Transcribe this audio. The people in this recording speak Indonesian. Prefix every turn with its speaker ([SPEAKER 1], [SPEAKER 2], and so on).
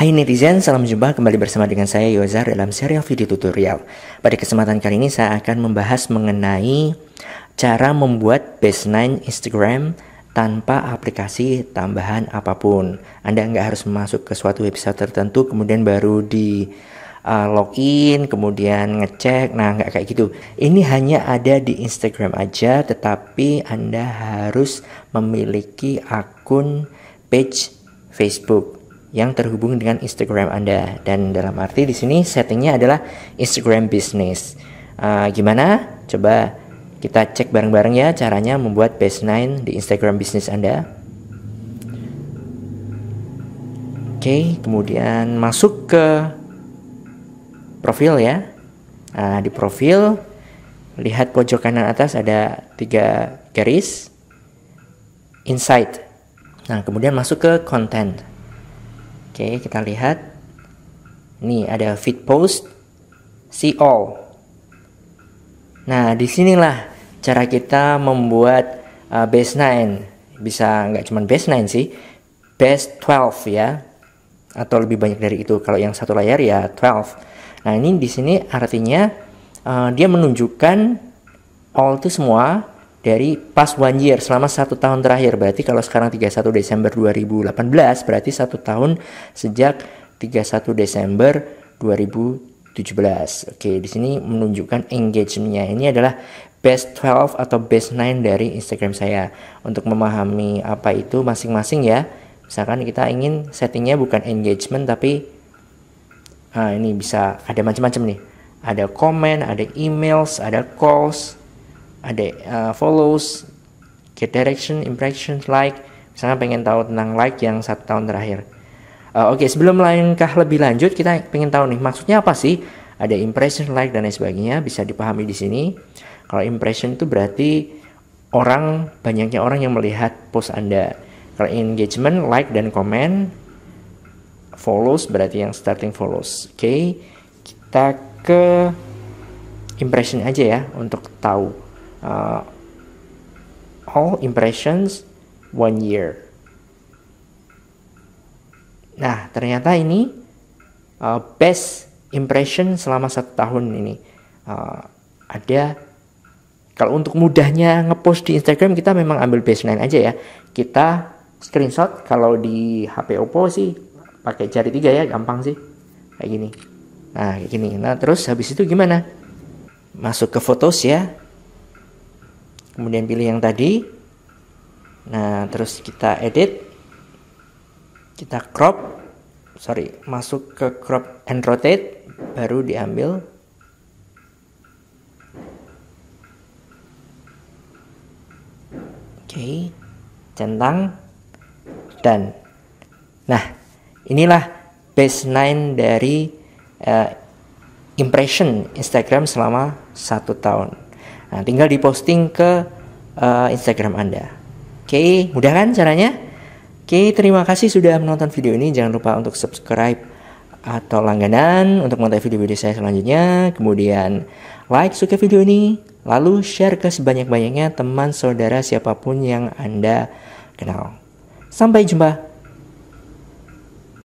[SPEAKER 1] Hai netizen, salam jumpa kembali bersama dengan saya Yozar dalam serial video tutorial. Pada kesempatan kali ini saya akan membahas mengenai cara membuat baseline Instagram tanpa aplikasi tambahan apapun. Anda nggak harus masuk ke suatu website tertentu kemudian baru di uh, login kemudian ngecek. Nah nggak kayak gitu. Ini hanya ada di Instagram aja, tetapi Anda harus memiliki akun page Facebook yang terhubung dengan Instagram Anda. Dan dalam arti di sini settingnya adalah Instagram Business. Uh, gimana? Coba kita cek bareng-bareng ya caranya membuat baseline di Instagram Business Anda. Oke, kemudian masuk ke profil ya. Nah, di profil lihat pojok kanan atas ada tiga garis insight. Nah, kemudian masuk ke content. Oke, kita lihat. Nih, ada feed post see all. Nah, disinilah cara kita membuat uh, base 9. Bisa nggak cuma base 9 sih, base 12 ya. Atau lebih banyak dari itu. Kalau yang satu layar ya 12. Nah, ini di sini artinya uh, dia menunjukkan all itu semua dari pas one year selama satu tahun terakhir berarti kalau sekarang 31 Desember 2018 berarti satu tahun sejak 31 Desember 2017 oke di sini menunjukkan engagementnya ini adalah best 12 atau best 9 dari Instagram saya untuk memahami apa itu masing-masing ya misalkan kita ingin settingnya bukan engagement tapi nah ini bisa ada macam-macam nih ada komen ada emails ada calls ada uh, follows get direction impressions like misalnya pengen tahu tentang like yang satu tahun terakhir uh, oke okay, sebelum langkah lebih lanjut kita pengen tahu nih maksudnya apa sih ada impression like dan lain sebagainya bisa dipahami di sini kalau impression itu berarti orang banyaknya orang yang melihat post anda kalau engagement like dan komen follows berarti yang starting follows oke okay. kita ke impression aja ya untuk tahu uh, all impressions one year. Nah, ternyata ini uh, best impression selama satu tahun ini. Uh, ada kalau untuk mudahnya ngepost di Instagram kita memang ambil baseline aja ya. Kita screenshot kalau di HP Oppo sih pakai jari tiga ya gampang sih kayak gini. Nah, kayak gini. Nah, terus habis itu gimana? Masuk ke Photos ya kemudian pilih yang tadi nah terus kita edit kita crop sorry masuk ke crop and rotate baru diambil Oke, centang dan nah inilah baseline dari uh, impression Instagram selama satu tahun. Nah, tinggal diposting ke uh, Instagram Anda. Oke, okay, mudah kan caranya? Oke, okay, terima kasih sudah menonton video ini. Jangan lupa untuk subscribe atau langganan untuk mengetahui video-video saya selanjutnya. Kemudian like suka video ini, lalu share ke sebanyak-banyaknya teman, saudara, siapapun yang Anda kenal. Sampai jumpa.